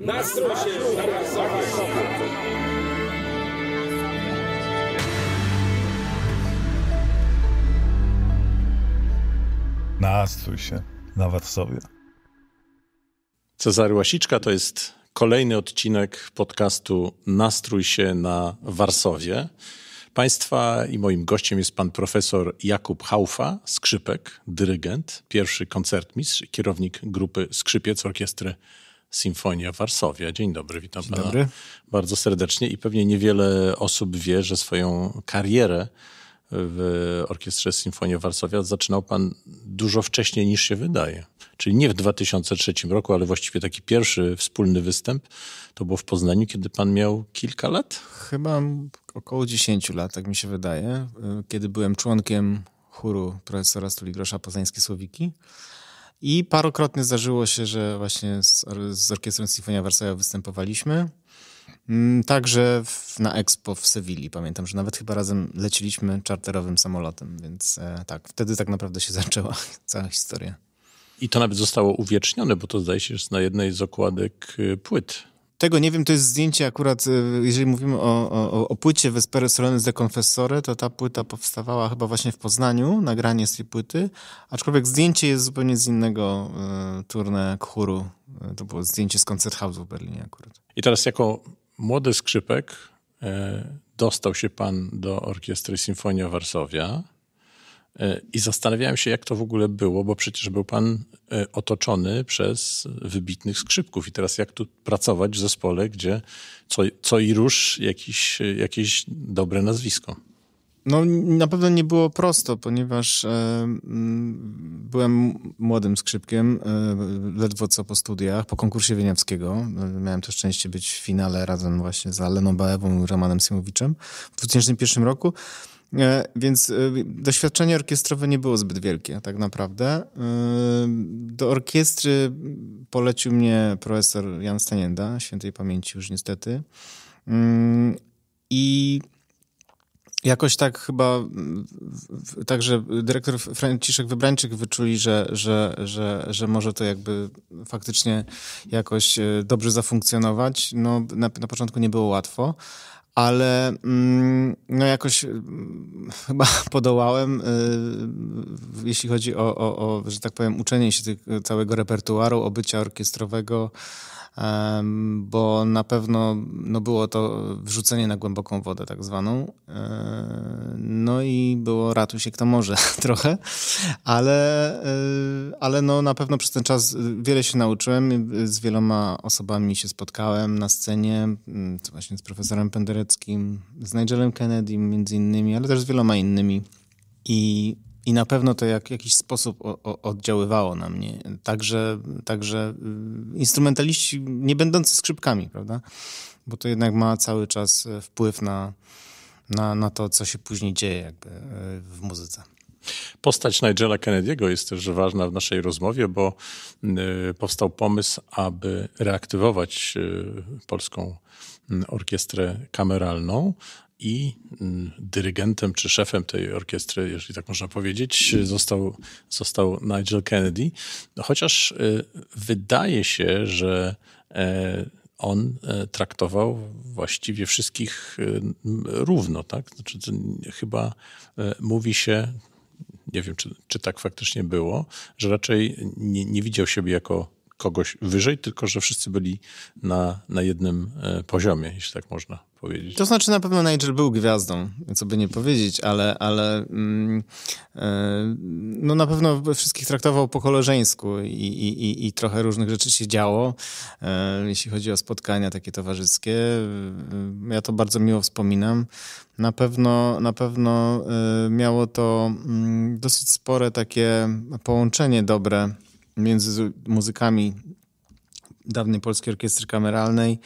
Nastroj się na sobie. Nastrój się na Warsowie. Cezary Łasiczka to jest kolejny odcinek podcastu Nastrój się na Warsowie. Państwa i moim gościem jest pan profesor Jakub Haufa, skrzypek, dyrygent, pierwszy koncertmistrz, kierownik grupy Skrzypiec Orkiestry Symfonia Warsowia. Dzień dobry, witam Dzień pana dobry. bardzo serdecznie i pewnie niewiele osób wie, że swoją karierę w Orkiestrze Symfonia Warszawia zaczynał pan dużo wcześniej niż się wydaje. Czyli nie w 2003 roku, ale właściwie taki pierwszy wspólny występ to było w Poznaniu, kiedy pan miał kilka lat? Chyba około 10 lat, tak mi się wydaje, y, kiedy byłem członkiem chóru profesora Stuligrosza Poznańskie Słowiki. I parokrotnie zdarzyło się, że właśnie z, z Orkiestrą Sinfonia Warszawa występowaliśmy. Mm, także w, na Expo w Sewilli. Pamiętam, że nawet chyba razem leciliśmy czarterowym samolotem, więc e, tak, wtedy tak naprawdę się zaczęła cała historia. I to nawet zostało uwiecznione, bo to zdaje się, że jest na jednej z okładek y, płyt tego nie wiem, to jest zdjęcie akurat, e, jeżeli mówimy o, o, o płycie Vespere Solenes de Confessore, to ta płyta powstawała chyba właśnie w Poznaniu, nagranie z tej płyty, aczkolwiek zdjęcie jest zupełnie z innego y, turne chóru. E, to było zdjęcie z Koncerthausu w Berlinie akurat. I teraz jako młody skrzypek y, dostał się pan do Orkiestry Symfonia Warszawia. E, I zastanawiałem się, jak to w ogóle było, bo przecież był pan e, otoczony przez wybitnych skrzypków. I teraz jak tu pracować w zespole, gdzie co, co i rusz jakiś, jakieś dobre nazwisko? No, na pewno nie było prosto, ponieważ e, byłem młodym skrzypkiem, e, ledwo co po studiach, po konkursie Wieniawskiego. E, miałem to szczęście być w finale razem właśnie z Aleną Baewą i Romanem Simowiczem w 2001 roku. E, więc e, doświadczenie orkiestrowe nie było zbyt wielkie, tak naprawdę. E, do orkiestry polecił mnie profesor Jan Stanienda, świętej pamięci już niestety. Mm, I jakoś tak chyba, także dyrektor Franciszek Wybrańczyk wyczuli, że, że, że, że może to jakby faktycznie jakoś dobrze zafunkcjonować. No, na, na początku nie było łatwo, ale mm, no jakoś mm, chyba podołałem, y, jeśli chodzi o, o, o, że tak powiem, uczenie się tych, całego repertuaru, obycia orkiestrowego, bo na pewno no było to wrzucenie na głęboką wodę, tak zwaną. E, no i było ratuj się kto może trochę, ale, e, ale no na pewno przez ten czas e, wiele się nauczyłem. Z wieloma osobami się spotkałem na scenie, właśnie z profesorem Pendereckim, z Nigelem Kennedy między innymi, ale też z wieloma innymi. I i na pewno to jak, w jakiś sposób o, o, oddziaływało na mnie. Także, także y, instrumentaliści nie będący skrzypkami, prawda? Bo to jednak ma cały czas y, wpływ na, na, na to, co się później dzieje jakby y, w muzyce. Postać Nigella Kennedy'ego jest też ważna w naszej rozmowie, bo powstał pomysł, aby reaktywować polską orkiestrę kameralną, i mm, dyrygentem czy szefem tej orkiestry, jeśli tak można powiedzieć, został, został Nigel Kennedy. Chociaż y, wydaje się, że e, on e, traktował właściwie wszystkich y, równo, tak? Znaczy, chyba e, mówi się, nie wiem, czy, czy tak faktycznie było, że raczej nie, nie widział siebie jako kogoś wyżej, tylko że wszyscy byli na, na jednym poziomie, jeśli tak można powiedzieć. To znaczy na pewno Nigel był gwiazdą, co by nie powiedzieć, ale, ale mm, e, no na pewno wszystkich traktował po koleżeńsku i, i, i, i trochę różnych rzeczy się działo, e, jeśli chodzi o spotkania takie towarzyskie. E, ja to bardzo miło wspominam. Na pewno, na pewno miało to mm, dosyć spore takie połączenie dobre między muzykami dawnej Polskiej Orkiestry Kameralnej,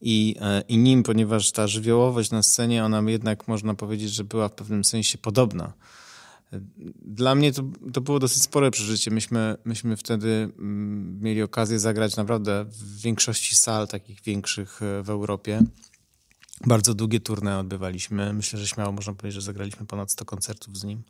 i, e, i nim, ponieważ ta żywiołowość na scenie, ona jednak można powiedzieć, że była w pewnym sensie podobna. Dla mnie to, to było dosyć spore przeżycie. Myśmy, myśmy wtedy mm, mieli okazję zagrać naprawdę w większości sal takich większych e, w Europie. Bardzo długie turne odbywaliśmy. Myślę, że śmiało można powiedzieć, że zagraliśmy ponad 100 koncertów z nim.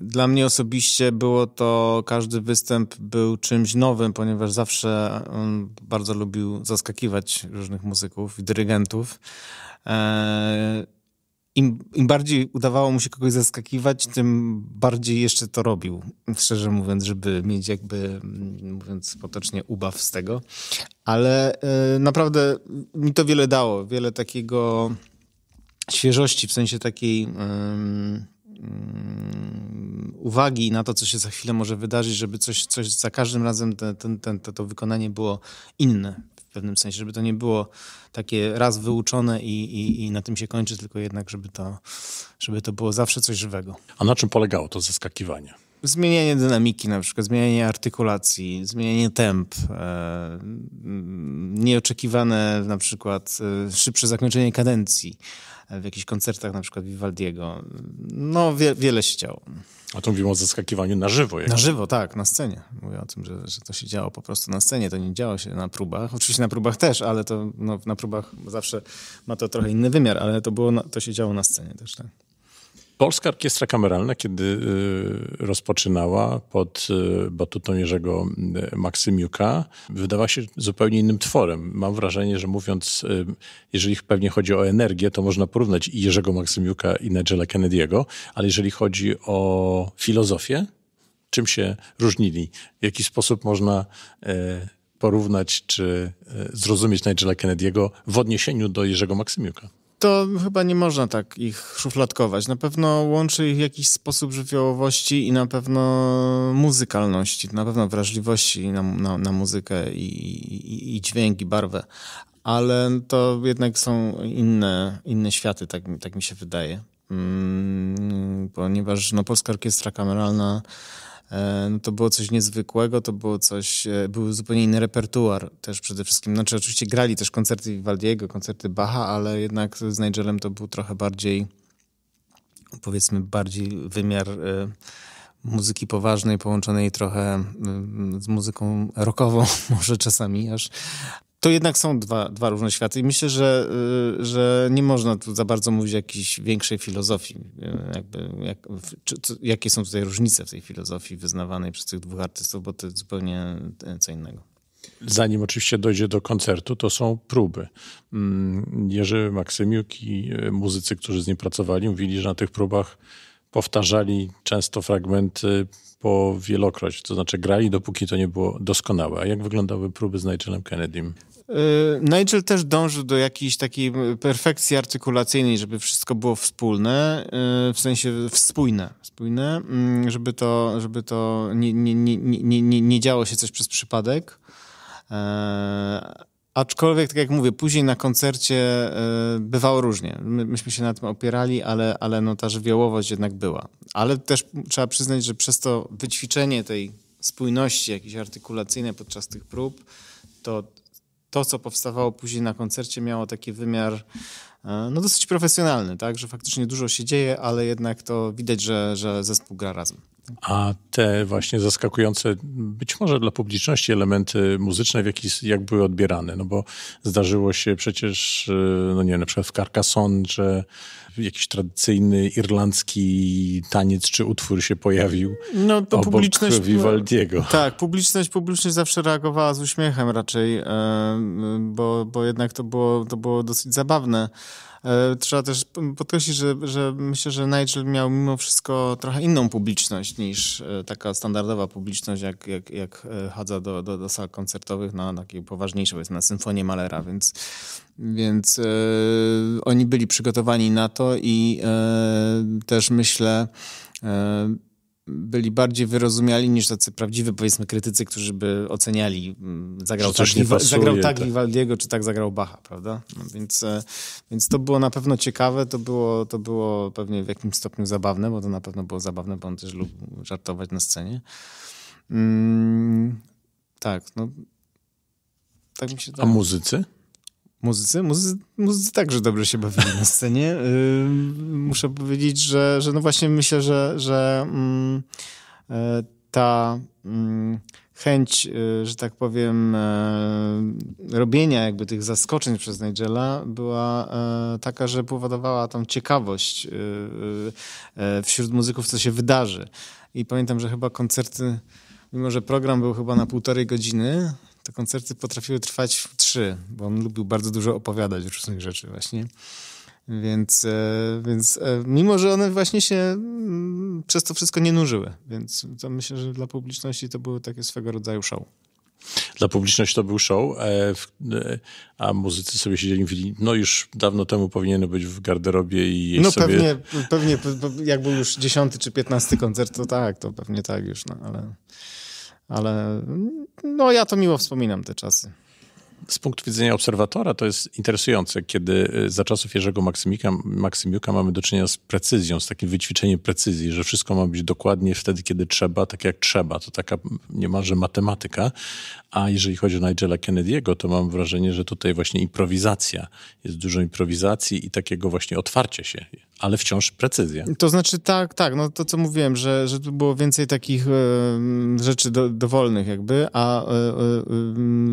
Dla mnie osobiście było to, każdy występ był czymś nowym, ponieważ zawsze on mm, bardzo lubił zaskakiwać różnych muzyków i dyrygentów. Eee, Im, Im bardziej udawało mu się kogoś zaskakiwać, tym bardziej jeszcze to robił, szczerze mówiąc, żeby mieć jakby, mm, mówiąc potocznie, ubaw z tego. Ale e, naprawdę mi to wiele dało, wiele takiego świeżości, w sensie takiej... Mm, uwagi na to, co się za chwilę może wydarzyć, żeby coś, coś za każdym razem ten, ten, ten, to, to wykonanie było inne w pewnym sensie, żeby to nie było takie raz wyuczone i, i, i, na tym się kończy, tylko jednak, żeby to, żeby to było zawsze coś żywego. A na czym polegało to zaskakiwanie? Zmienianie dynamiki na przykład, zmienianie artykulacji, zmienianie temp, e, mm, nieoczekiwane na przykład e, szybsze zakończenie kadencji w jakichś koncertach na przykład Vivaldiego. No wie, wiele się działo. A to mówimy o zaskakiwaniu na żywo. Jak... Na żywo, tak, na scenie. Mówię o tym, że, że to się działo po prostu na scenie, to nie działo się na próbach. Oczywiście na próbach też, ale to no, na próbach zawsze ma to trochę inny wymiar, ale to, było to się działo na scenie też, tak. Polska Orkiestra Kameralna, kiedy y, rozpoczynała pod y, batutą Jerzego y, Maksymiuka, wydawała się zupełnie innym tworem. Mam wrażenie, że mówiąc, jeżeli pewnie chodzi o energię, to można porównać i Jerzego Maksymiuka i Nigela Kennedy'ego, ale jeżeli chodzi o filozofię, czym się różnili? W jaki sposób można porównać czy zrozumieć Nigela Kennedy'ego w odniesieniu do Jerzego Maksymiuka? to chyba nie można tak ich szufladkować. Na pewno łączy ich jakiś sposób żywiołowości i na pewno muzykalności, na pewno wrażliwości na, na, na muzykę i, i, i dźwięk, i barwę. Ale to jednak są inne, inne światy, tak, tak mi się wydaje. Mm, ponieważ no, Polska Orkiestra Kameralna E, no to było coś niezwykłego, to było coś, e, był zupełnie inny repertuar też przede wszystkim. Znaczy oczywiście grali też koncerty Vivaldiego, koncerty Bacha, ale jednak z Nigelem to był trochę bardziej, powiedzmy bardziej wymiar e, muzyki poważnej, połączonej trochę mm, z muzyką rockową, może czasami aż to jednak są dwa, dwa różne światy i myślę, że, y, że nie można tu za bardzo mówić o jakiejś większej filozofii, y, jakby, jak, czy, jakie są tutaj różnice w tej filozofii wyznawanej przez tych dwóch artystów, bo to jest zupełnie e, co innego. Zanim oczywiście dojdzie do koncertu, to są próby. Mm, Jerzy Maksymiuk i e, muzycy, którzy z nim pracowali, mówili, że na tych próbach powtarzali często fragmenty po wielokroć, to znaczy grali dopóki to nie było doskonałe. A jak wyglądały próby z Nigelem Kennedym? E, Nigel też dążył do jakiejś takiej perfekcji artykulacyjnej, żeby wszystko było wspólne, e, w sensie spójne, spójne mm, żeby to, żeby to nie, nie, nie, nie, nie działo się coś przez przypadek. E, Aczkolwiek, tak jak mówię, później na koncercie y, bywało różnie. My, myśmy się na tym opierali, ale, ale no ta żywiołowość jednak była. Ale też trzeba przyznać, że przez to wyćwiczenie tej spójności jakiejś artykulacyjnej podczas tych prób, to to, co powstawało później na koncercie, miało taki wymiar y, no, dosyć profesjonalny, tak? że faktycznie dużo się dzieje, ale jednak to widać, że, że zespół gra razem. A te właśnie zaskakujące, być może dla publiczności, elementy muzyczne, w jaki, jak były odbierane? No bo zdarzyło się przecież, y, no nie wiem, na przykład w Carcassonne, że jakiś tradycyjny irlandzki taniec czy utwór się pojawił no, to obok publiczność, Vivaldiego. Tak, publiczność, publiczność zawsze reagowała z uśmiechem raczej, e, bo, bo jednak to było, to było dosyć zabawne. E, trzeba też podkreślić, że, że myślę, że Nigel miał mimo wszystko trochę inną publiczność niż e, taka standardowa publiczność, jak, jak, jak chadza e, do, do, do sal koncertowych na no, takie poważniejsze, powiedzmy na symfonię Malera, więc, więc oni byli przygotowani na to i też myślę, byli bardziej wyrozumiali niż tacy prawdziwy, powiedzmy, krytycy, którzy by oceniali, mm, zagrał, tak, Giwa- pasuje, zagrał tak, tak Vivaldiego, czy tak zagrał Bacha, prawda? No więc, e, więc to było na pewno ciekawe, to było, to było pewnie w jakimś stopniu zabawne, bo to na pewno było zabawne, bo on też lubił żartować na scenie. Mm, tak, no. Tak mi się A muzycy? muzycy. Muzycy, muzycy także dobrze się bawili na scenie. Y, muszę powiedzieć, że, że no właśnie myślę, że, że mm, y, ta mm, chęć, y, że tak powiem, robienia jakby tych zaskoczeń przez Nigella była taka, że powodowała tą ciekawość wśród muzyków, co się wydarzy. I pamiętam, że chyba koncerty, mimo że program był chyba na półtorej godziny, te koncerty potrafiły trwać trzy, bo on lubił bardzo dużo opowiadać różnych rzeczy właśnie. Więc, e, więc e, mimo, że one właśnie się mm, przez to wszystko nie nużyły, więc to myślę, że dla publiczności to były takie swego rodzaju show. Dla publiczności to był show, e, a muzycy sobie siedzieli i mówili, no już dawno temu powinien być w garderobie i jeść no, sobie... pewnie, pewnie, jak był już dziesiąty czy piętnasty koncert, to tak, to pewnie tak już, no ale ale no ja to miło wspominam te czasy. Z punktu widzenia obserwatora to jest interesujące, kiedy y, za czasów Jerzego Maksymika, Maksymiuka mamy do czynienia z precyzją, z takim wyćwiczeniem precyzji, że wszystko ma być dokładnie wtedy, kiedy trzeba, tak jak trzeba. To taka niemalże matematyka, a jeżeli chodzi o Nigela Kennedy'ego, to mam wrażenie, że tutaj właśnie improwizacja, jest dużo improwizacji i takiego właśnie otwarcia się, ale wciąż precyzja. To znaczy tak, tak, no to co mówiłem, że, że tu było więcej takich e, rzeczy do, dowolnych jakby, a e, e,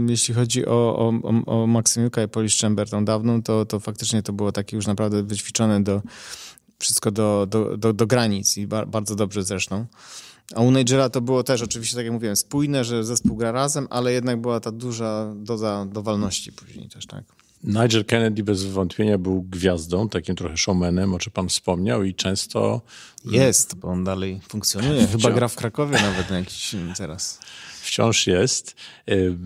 jeśli chodzi o, o, o, o Maksymiuka i Polish Chamber, tą dawną, to, to faktycznie to było takie już naprawdę wyćwiczone do wszystko do, do, do, do granic i bardzo dobrze zresztą. A u Nigera to było też oczywiście, tak jak mówiłem, spójne, że zespół gra razem, ale jednak była ta duża doza dowalności później też, tak? Nigel Kennedy bez wątpienia był gwiazdą, takim trochę showmanem, o czym pan wspomniał i często... Jest, bo on dalej funkcjonuje. Chyba gra w Krakowie nawet na jakiś teraz wciąż jest. Y,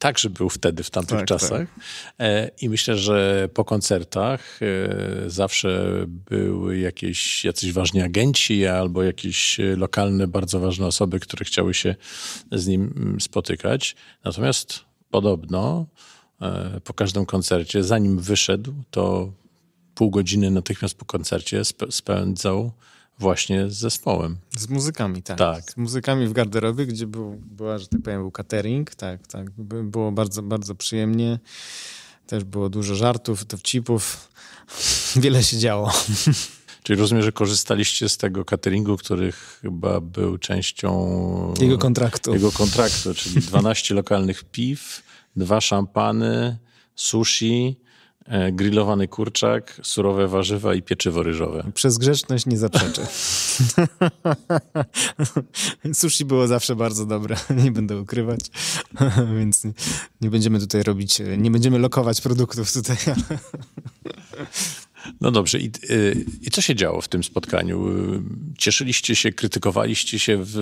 także był wtedy, w tamtych tak, czasach. Tak. E, I myślę, że po koncertach e, zawsze były jakieś, jacyś ważni agenci albo jakieś lokalne, bardzo ważne osoby, które chciały się z nim mm, spotykać. Natomiast podobno e, po każdym koncercie, zanim wyszedł, to pół godziny natychmiast po koncercie spędzał właśnie z zespołem. Z muzykami, tak. tak. Z muzykami w garderobie, gdzie był, była, że tak powiem, był catering, tak, tak. Było bardzo, bardzo przyjemnie. Też było dużo żartów, dowcipów. Wiele się działo. Czyli rozumiem, że korzystaliście z tego cateringu, który chyba był częścią... Jego kontraktu. Jego kontraktu, czyli 12 lokalnych piw, dwa szampany, sushi, E, grillowany kurczak, surowe warzywa i pieczywo ryżowe. Przez grzeczność nie zaprzeczę. Sushi było zawsze bardzo dobre, nie będę ukrywać, więc nie, nie, będziemy tutaj robić, nie będziemy lokować produktów tutaj. No dobrze, I, y, i co się działo w tym spotkaniu? Y, cieszyliście się, krytykowaliście się? W,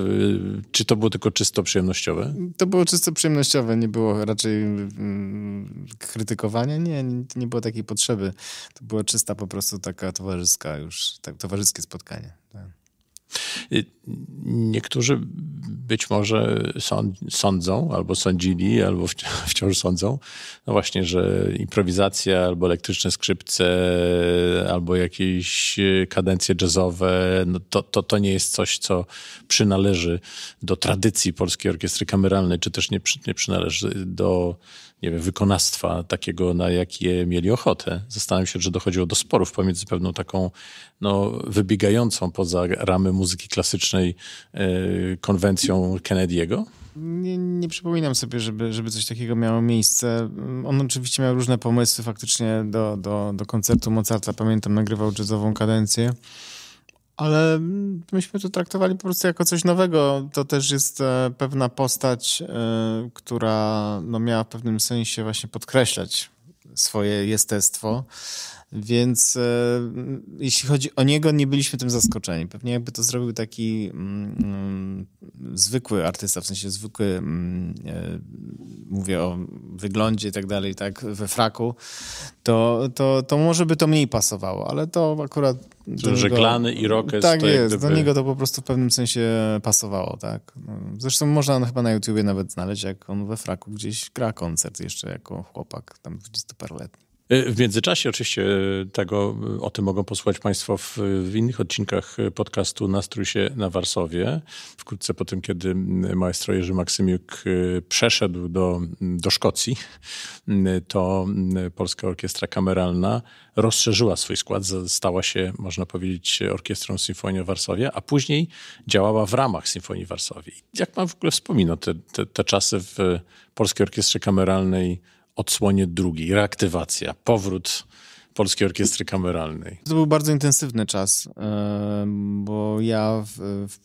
czy to było tylko czysto przyjemnościowe? To było czysto przyjemnościowe, nie było raczej mm, krytykowania, nie, nie było takiej potrzeby. To była czysta po prostu taka towarzyska już, tak, towarzyskie spotkanie. Tak. I y, niektórzy być może sądzą, albo sądzili, albo wciąż sądzą, no właśnie, że improwizacja, albo elektryczne skrzypce, albo jakieś e, kadencje jazzowe, no to, to, to nie jest coś, co przynależy do tradycji Polskiej Orkiestry Kameralnej, czy też nie, nie przynależy do nie wiem, wykonawstwa takiego, na jakie mieli ochotę. Zastanawiam się, że dochodziło do sporów pomiędzy pewną taką no, wybiegającą poza ramy muzyki klasycznej E, konwencją Kennedy'ego? Nie, nie, przypominam sobie, żeby, żeby coś takiego miało miejsce. On oczywiście miał różne pomysły faktycznie do, do, do koncertu Mozarta. Pamiętam, nagrywał jazzową kadencję, ale myśmy to traktowali po prostu jako coś nowego. To też jest e, pewna postać, e, która no, miała w pewnym sensie właśnie podkreślać swoje jestestwo. Więc e, jeśli chodzi o niego, nie byliśmy tym zaskoczeni. Pewnie jakby to zrobił taki mm, zwykły artysta, w sensie zwykły, mm, e, mówię o wyglądzie i tak dalej, tak, we fraku, to, to, to może by to mniej pasowało, ale to akurat... Że żeglany i rockers Tak jest, gdyby... do niego to po prostu w pewnym sensie pasowało, tak. No, zresztą można chyba na YouTubie nawet znaleźć, jak on we fraku gdzieś gra koncert jeszcze jako chłopak, tam 20-paroletni. E, w międzyczasie oczywiście e, tego, e, o tym mogą posłuchać Państwo w, w innych odcinkach podcastu Nastrój się na Warsowie. Wkrótce po tym, kiedy maestro Jerzy Maksymiuk przeszedł do, do Szkocji, to Polska Orkiestra Kameralna rozszerzyła swój skład, stała się, można powiedzieć, orkiestrą Symfonii Warszawie, a później działała w ramach Symfonii Warszawie. Jak pan w ogóle wspomina te, te, te czasy w Polskiej Orkiestrze Kameralnej odsłonie drugiej, reaktywacja, powrót Polskiej Orkiestry Kameralnej. To był bardzo intensywny czas, e, bo ja w, w,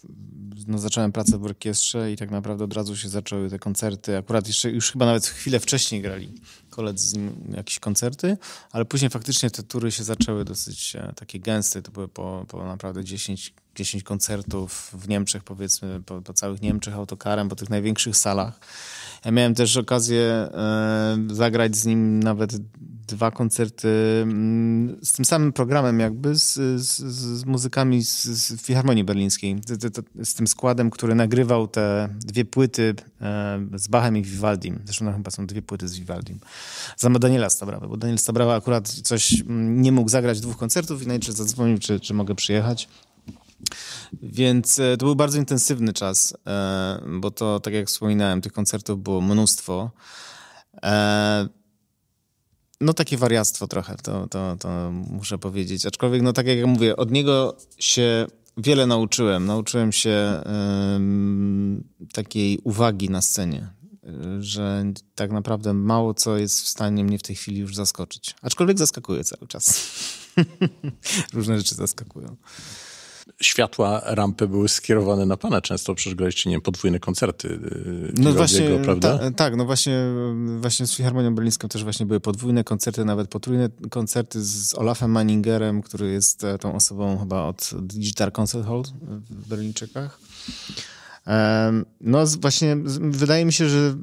no zacząłem pracę w orkiestrze i tak naprawdę od razu się zaczęły te koncerty. Akurat jeszcze już chyba nawet chwilę wcześniej grali koledzy z nim jakieś koncerty, ale później faktycznie te tury się zaczęły dosyć e, takie gęste. To były po, po naprawdę 10, 10 koncertów w Niemczech, powiedzmy, po, po całych Niemczech autokarem, po tych największych salach. Ja miałem też okazję e, zagrać z nim nawet dwa koncerty mm, z tym samym programem jakby, z, z, z muzykami z, z Filharmonii Berlińskiej, z, z, tym składem, który nagrywał te dwie płyty e, z Bachem i Vivaldim. Zresztą no, chyba są dwie płyty z Vivaldim. Za Daniela Stabrawa, bo Daniel Stabrawa akurat coś mm, nie mógł zagrać dwóch koncertów i najczęściej zadzwonił, czy, czy mogę przyjechać. Więc e, to był bardzo intensywny czas, e, bo to, tak jak wspominałem, tych koncertów było mnóstwo. E, no takie wariactwo trochę, to, to, to muszę powiedzieć. Aczkolwiek, no tak jak mówię, od niego się wiele nauczyłem. Nauczyłem się takiej uwagi na scenie, że tak naprawdę mało co jest w stanie mnie w tej chwili już zaskoczyć. Aczkolwiek zaskakuje cały czas. Różne rzeczy zaskakują światła rampy były skierowane na pana często, przecież graliście, nie wiem, podwójne koncerty y, no właśnie, e, prawda? Ta, e, tak, no właśnie, właśnie z Filharmonią Berlińską też właśnie były podwójne koncerty, nawet potrójne koncerty z Olafem Manningerem, który jest e, tą osobą chyba od Digital Concert Hall w Berlińczykach. No właśnie, wydaje mi się, że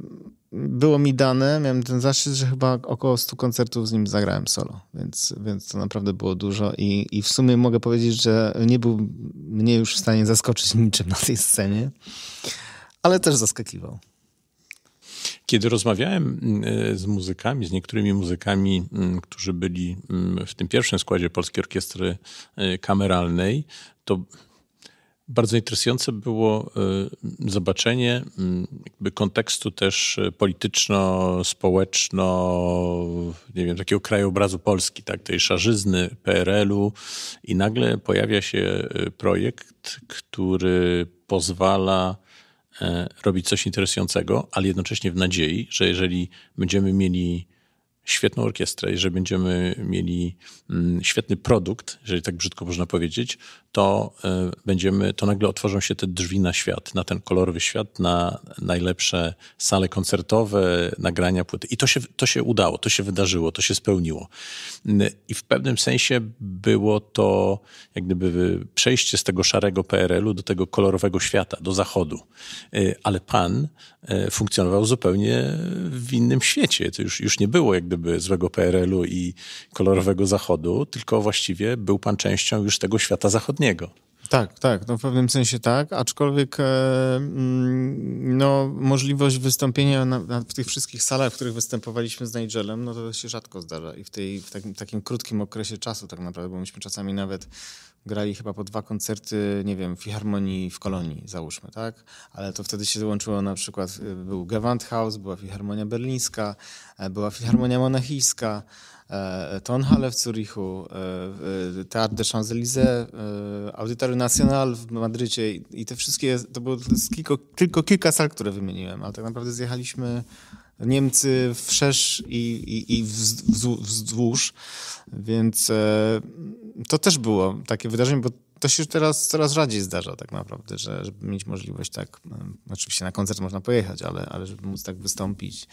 było mi dane, miałem ten zaszczyt, że chyba około 100 koncertów z nim zagrałem solo, więc, więc to naprawdę było dużo i, i w sumie mogę powiedzieć, że nie był mnie już w stanie zaskoczyć niczym na tej scenie, ale też zaskakiwał. Kiedy rozmawiałem y, z muzykami, z niektórymi muzykami, mm, którzy byli mm, w tym pierwszym składzie Polskiej Orkiestry y, Kameralnej, to bardzo interesujące było y, zobaczenie y, jakby kontekstu też y, polityczno-społeczno, nie wiem, takiego krajobrazu Polski, tak, tej szarzyzny PRL-u i nagle pojawia się projekt, który pozwala robić coś interesującego, ale jednocześnie w nadziei, że jeżeli będziemy mieli świetną orkiestrę, jeżeli będziemy mieli mm, świetny produkt, jeżeli tak brzydko można powiedzieć, to e, będziemy, to nagle otworzą się te drzwi na świat, na ten kolorowy świat, na najlepsze sale koncertowe, nagrania płyty. I to się, to się udało, to się wydarzyło, to się spełniło. I w pewnym sensie było to jak gdyby przejście z tego szarego PRL-u do tego kolorowego świata, do zachodu. E, ale pan e, funkcjonował zupełnie w innym świecie. To już, już nie było jak gdyby złego PRL-u i kolorowego zachodu, tylko właściwie był pan częścią już tego świata zachodniego tak, tak, no w pewnym sensie tak, aczkolwiek e, mm, no, możliwość wystąpienia na, na, w tych wszystkich salach, w których występowaliśmy z Nigelem, no to się rzadko zdarza i w, tej, w takim, takim krótkim okresie czasu tak naprawdę, bo myśmy czasami nawet grali chyba po dwa koncerty, nie wiem, w Filharmonii w Kolonii, załóżmy, tak? Ale to wtedy się dołączyło na przykład, e, był Gewandhaus, była Filharmonia Berlińska, e, była Filharmonia Monachijska, E, Tonhalle w Zurichu, e, e, Teatr de Champs-Élysées, Auditorium National w Madrycie i te wszystkie, to było tylko, tylko kilka sal, które wymieniłem, ale tak naprawdę zjechaliśmy Niemcy wszerz i, i, i wzdłuż, więc to też było takie wydarzenie, bo to się teraz coraz rzadziej zdarza tak naprawdę, że, żeby mieć możliwość tak, oczywiście na koncert można pojechać, ale, ale żeby móc tak wystąpić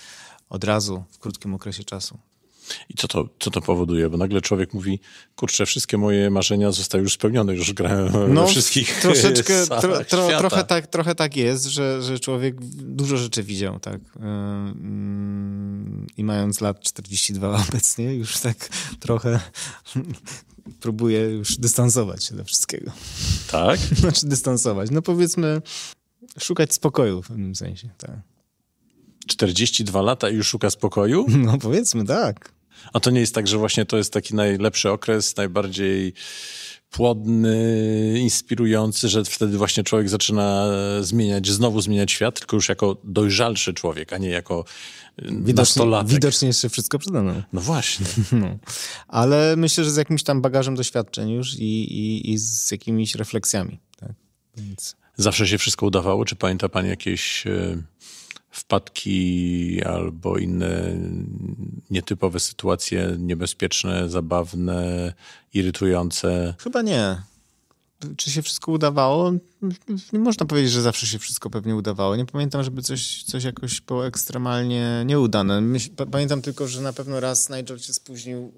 od razu w krótkim okresie czasu. I co to, co to powoduje? Bo nagle człowiek mówi, kurczę, wszystkie moje marzenia zostały już spełnione, już grałem no, we wszystkich troszeczkę, tro, tro, trochę, tak, trochę tak jest, że, że człowiek dużo rzeczy widział, tak. E, mm, I mając lat 42 obecnie, już tak trochę próbuję już dystansować się do wszystkiego. Tak? Znaczy dystansować. No powiedzmy, szukać spokoju w pewnym sensie, tak. 42 lata i już szuka spokoju? No powiedzmy tak. A to nie jest tak, że właśnie to jest taki najlepszy okres, najbardziej płodny, inspirujący, że wtedy właśnie człowiek zaczyna zmieniać, znowu zmieniać świat, tylko już jako dojrzalszy człowiek, a nie jako widocznie, nastolatek. Widocznie jeszcze wszystko przede No właśnie. No. Ale myślę, że z jakimś tam bagażem doświadczeń już i, i, i z jakimiś refleksjami. Tak? Więc... Zawsze się wszystko udawało? Czy pamięta pan jakieś e, wpadki albo inne nietypowe sytuacje, niebezpieczne, zabawne, irytujące? Chyba nie. Czy się wszystko udawało? Nie można powiedzieć, że zawsze się wszystko pewnie udawało. Nie pamiętam, żeby coś, coś jakoś było ekstremalnie nieudane. pamiętam tylko, że na pewno raz Nigel się spóźnił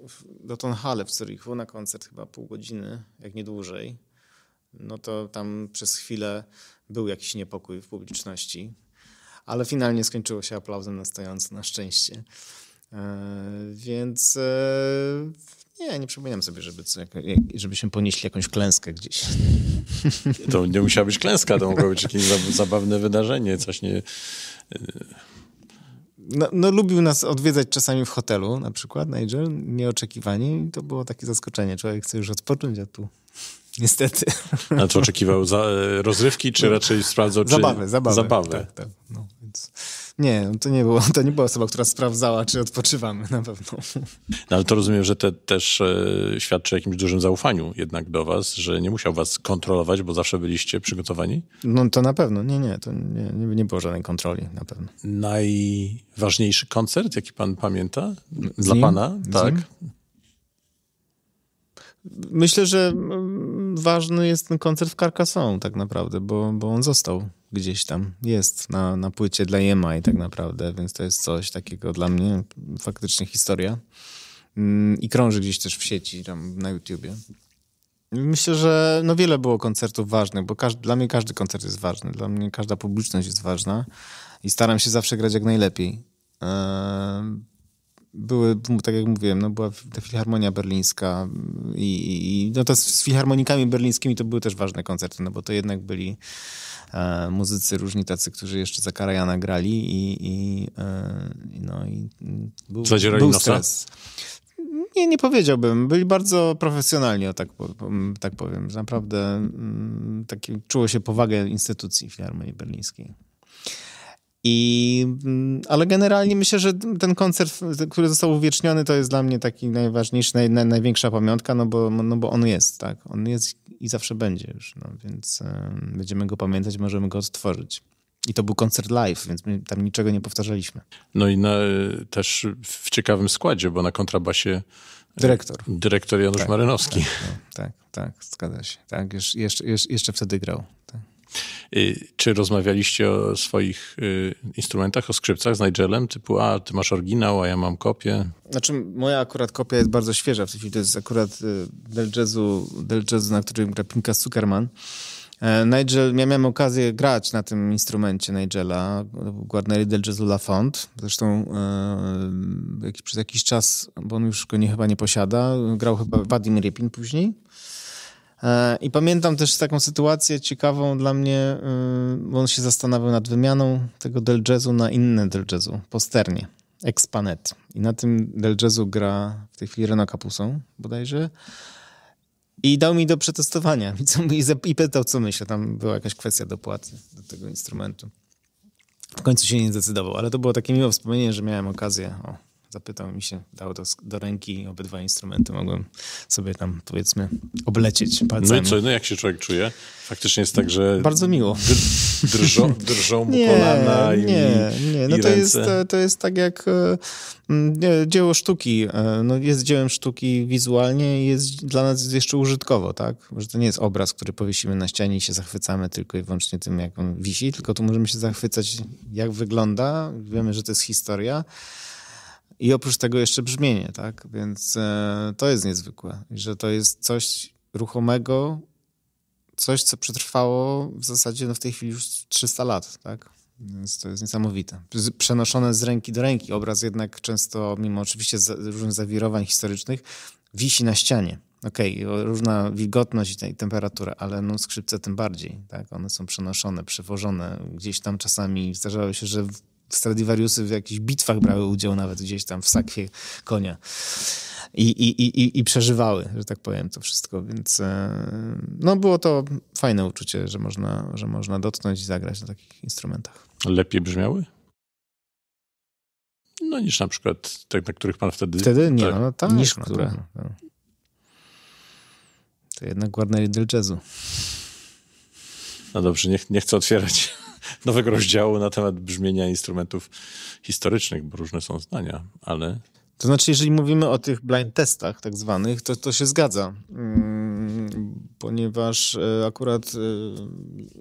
do Tonhale w Zurichu na koncert chyba pół godziny, jak nie dłużej. No to tam przez chwilę był jakiś niepokój w publiczności ale finalnie skończyło się aplauzem na stojąco, na szczęście. E, więc e, nie, nie przypominam sobie, żeby, co, żebyśmy ponieśli jakąś klęskę gdzieś. To nie musiała być klęska, to mogło być jakieś zabawne wydarzenie, coś nie... E, no, no, lubił nas odwiedzać czasami w hotelu, na przykład Nigel, nieoczekiwanie i to było takie zaskoczenie. Człowiek chce już odpocząć, a tu niestety. A czy oczekiwał za, e, rozrywki, czy no, raczej sprawdzał, czy... Zabawy, zabawy. Tak, tak. No, więc... Nie, to nie, było, to nie była osoba, która sprawdzała, czy odpoczywamy na pewno. No, ale to rozumiem, że te, też e, świadczy o jakimś dużym zaufaniu jednak do was, że nie musiał was kontrolować, bo zawsze byliście przygotowani? No to na pewno, nie, nie, to nie, nie, było żadnej kontroli, na pewno. Najważniejszy koncert, jaki pan pamięta? Dla pana? Z tak. Nim? Myślę, że mm, ważny jest ten koncert w Carcassonne tak naprawdę, bo, bo on został gdzieś tam, jest na, na płycie dla Jemaj tak naprawdę, więc to jest coś takiego dla mnie, faktycznie historia. Mm, I krąży gdzieś też w sieci, tam na YouTubie. Myślę, że no wiele było koncertów ważnych, bo każdy, dla mnie każdy koncert jest ważny, dla mnie każda publiczność jest ważna i staram się zawsze grać jak najlepiej. Eee były, tak jak mówiłem, no była ta Filharmonia Berlińska mm, i, i no to z, z Filharmonikami Berlińskimi to były też ważne koncerty, no bo to jednak byli e, muzycy różni tacy, którzy jeszcze za Karajana grali i, i e, no i mm, był, był stres. Nie, nie powiedziałbym. Byli bardzo profesjonalni, o tak, tak powiem. Naprawdę mm, taki, czuło się powagę instytucji Filharmonii Berlińskiej. I, mm, ale generalnie myślę, że ten koncert, który został uwieczniony, to jest dla mnie taki najważniejszy, naj, naj, największa pamiątka, no bo, no bo on jest, tak? On jest i zawsze będzie już, no, więc e, będziemy go pamiętać, możemy go odtworzyć. I to był koncert live, więc my tam niczego nie powtarzaliśmy. No i na, e, też w ciekawym składzie, bo na kontrabasie e, Dyrektor. Dyrektor Janusz tak, Marynowski. Tak, no, tak, tak, zgadza się. Tak, jeszcze, jeszcze, jeszcze wtedy grał. Tak. Y, czy rozmawialiście o swoich y, instrumentach, o skrzypcach z Nigelem, typu a, ty masz oryginał, a ja mam kopię? Znaczy, moja akurat kopia jest bardzo świeża w tej chwili, to jest akurat y, del jazzu, del jazzu na którym gra Pinkas Zuckerman. E, Nigel, ja miałem okazję grać na tym instrumencie Nigela, Guarneri del Jazzu Lafont. Zresztą e, przez jakiś czas, bo on już go nie, chyba nie posiada, grał chyba Vadim Ripin później. E, I pamiętam też taką sytuację ciekawą dla mnie, y, bo on się zastanawiał nad wymianą tego Del Jazzu na inne Del Jazzu, posternie, Expanet. I na tym Del Jazzu gra w tej chwili Rena Kapusą bodajże. I dał mi do przetestowania i, co, i pytał, co myślę. Tam była jakaś kwestia dopłaty do tego instrumentu. W końcu się nie zdecydował, ale to było takie miłe wspomnienie, że miałem okazję o, zapytał, mi się dał do, do ręki obydwa instrumenty mogłem sobie tam, powiedzmy, oblecieć palcami. No i co, no jak się człowiek czuje? Faktycznie jest tak, że... Bardzo miło. Drżą, drżą mu nie, kolana i Nie, nie, no to, Jest, to jest tak jak e, dzieło sztuki. E, no jest dziełem sztuki wizualnie i jest dla nas jeszcze użytkowo, tak? Że to nie jest obraz, który powiesimy na ścianie i się zachwycamy tylko i wyłącznie tym, jak on wisi, tylko tu możemy się zachwycać, jak wygląda. Wiemy, że to jest historia. I oprócz tego jeszcze brzmienie, tak? Więc e, to jest niezwykłe, że to jest coś ruchomego, coś, co przetrwało w zasadzie no, w tej chwili już 300 lat, tak? Więc to jest niesamowite. Przenoszone z ręki do ręki. Obraz jednak często, mimo oczywiście różnych zawirowań historycznych, wisi na ścianie. Okej, okay, różna wilgotność i temperatura, ale no skrzypce tym bardziej, tak? One są przenoszone, przewożone. Gdzieś tam czasami zdarzało się, że Stradivariusy w jakichś bitwach brały udział nawet gdzieś tam w sakwie konia. I, i, i, i przeżywały, że tak powiem, to wszystko, więc e, no było to fajne uczucie, że można, że można dotknąć i zagrać na takich instrumentach. Lepiej brzmiały? No niż na przykład te, na których pan wtedy... Wtedy? Nie, tak, no tak. Niż no, które? No, To jednak Guarneri del Jazzu. No dobrze, nie, nie chcę otwierać nowego rozdziału na temat brzmienia instrumentów historycznych, bo różne są zdania, ale... To znaczy, jeżeli mówimy o tych blind testach tak zwanych, to to się zgadza, mm, ponieważ e, akurat e,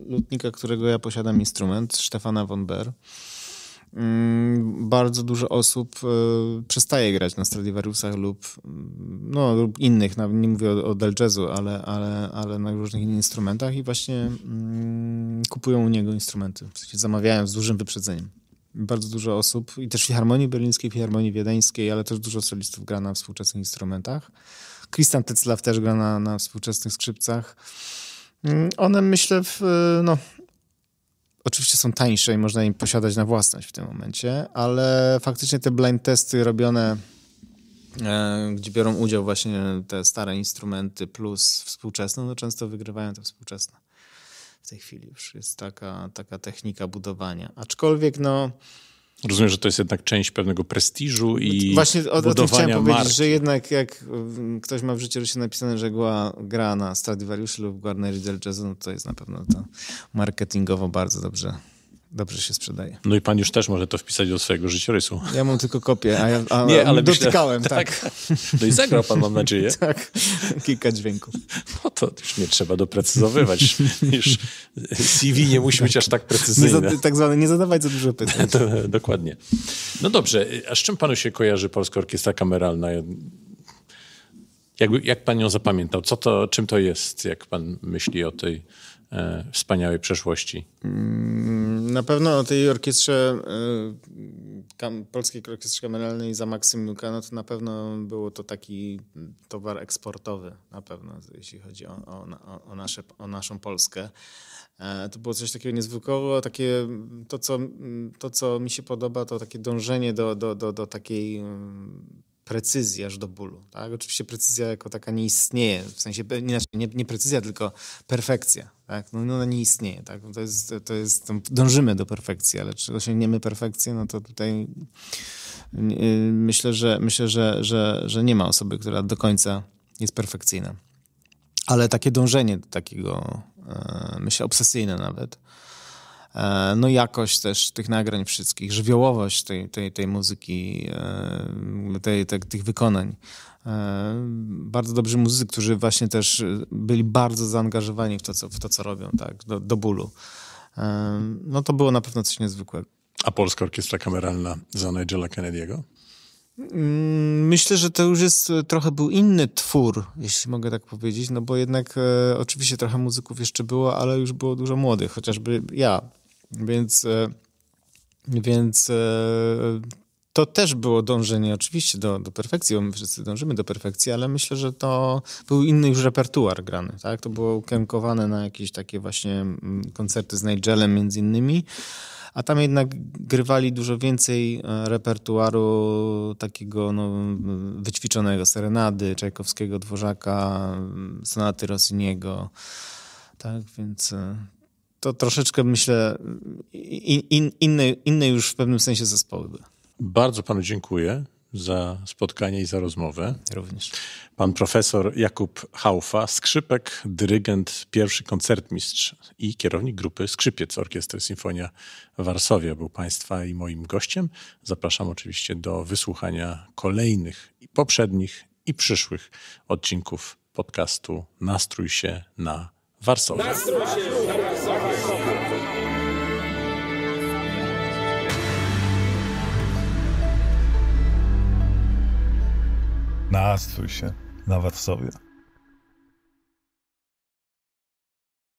lutnika, którego ja posiadam instrument, Stefana von Ber, Mm, bardzo dużo osób e, przestaje grać na Stradivariusach lub, no, lub innych, nie mówię o, o del jazzu, ale, ale, ale na różnych innych instrumentach i właśnie mm, kupują u niego instrumenty, w sensie zamawiają z dużym wyprzedzeniem. Bardzo dużo osób i też w harmonii Berlińskiej, w harmonii Wiedeńskiej, ale też dużo solistów gra na współczesnych instrumentach. Christian Tetzlaw też gra na, na współczesnych skrzypcach. Mm, one myślę, w, e, no, są tańsze i można im posiadać na własność w tym momencie, ale faktycznie te blind testy robione, e, gdzie biorą udział właśnie te stare instrumenty plus współczesne, no często wygrywają te współczesne. W tej chwili już jest taka, taka technika budowania. Aczkolwiek no... Rozumiem, że to jest jednak część pewnego prestiżu i Właśnie o, o tym chciałem marki. powiedzieć, że jednak jak mm, ktoś ma w życiu życiorysie napisane, że gra na Stradivariuszy lub Guarneri del Jazz, no to jest na pewno to marketingowo bardzo dobrze dobrze się sprzedaje. No i pan już też może to wpisać do swojego życiorysu. Ja mam tylko kopię, a ja a Nie, ale dotykałem, myślę, tak. tak. No i zagrał pan, mam nadzieję. tak, kilka dźwięków. No to już nie trzeba doprecyzowywać. już CV nie musi być aż tak precyzyjne. Za, tak zwane, nie zadawać za dużo pytań. to, dokładnie. No dobrze, a z czym panu się kojarzy Polska Orkiestra Kameralna? jak pan ją zapamiętał? Co to, czym to jest, jak pan myśli o tej E, wspaniałej przeszłości? Na pewno o tej orkiestrze e, Polskiej Orkiestrze Kameralnej za Maksymiliuka, no to na pewno było to taki towar eksportowy, na pewno, jeśli chodzi o, o, o, nasze, o naszą Polskę. E, to było coś takiego niezwykłego, takie, to, co, to, co mi się podoba, to takie dążenie do, do, do, do takiej mm, precyzji aż do bólu. Tak? Oczywiście precyzja jako taka nie istnieje, w sensie inaczej, nie, nie precyzja, tylko perfekcja. Tak? No, no ona nie istnieje. Tak? No, to jest, to jest, dążymy do perfekcji, ale czy osiągniemy perfekcję, no to tutaj y, y, myślę, że, myślę że, że, że nie ma osoby, która do końca jest perfekcyjna. Ale takie dążenie do takiego, y, myślę, obsesyjne nawet, E, no jakość też tych nagrań wszystkich, żywiołowość tej, tej, tej muzyki, e, tej, tej, tych wykonań. E, bardzo dobrzy muzycy, którzy właśnie też byli bardzo zaangażowani w to, co, w to, co robią, tak, do, do bólu. No to było na pewno coś niezwykłego. A Polska Orkiestra Kameralna za Nigella Kennedy'ego? Mm, myślę, że to już jest trochę był inny twór, jeśli mogę tak powiedzieć, no bo jednak e, oczywiście trochę muzyków jeszcze było, ale już było dużo młodych, chociażby ja więc, e, więc e, to też było dążenie oczywiście do, do perfekcji, bo my wszyscy dążymy do perfekcji, ale myślę, że to był inny już repertuar grany, tak? To było ukierunkowane na jakieś takie właśnie mm, koncerty z Nigelem między innymi, a tam jednak grywali dużo więcej e, repertuaru takiego no, wyćwiczonego, serenady Czajkowskiego, Dworzaka, sonaty Rossiniego, tak? Więc to troszeczkę myślę in, in, inne, inne już w pewnym sensie zespoły były. Bardzo panu dziękuję za spotkanie i za rozmowę. Również. Pan profesor Jakub Haufa, skrzypek, dyrygent, pierwszy koncertmistrz i kierownik grupy Skrzypiec Orkiestry Symfonia Warszawia był Państwa i moim gościem. Zapraszam oczywiście do wysłuchania kolejnych i poprzednich i przyszłych odcinków podcastu Nastrój się na Warszawę. Nastrój się! naastrój się na Warsowie.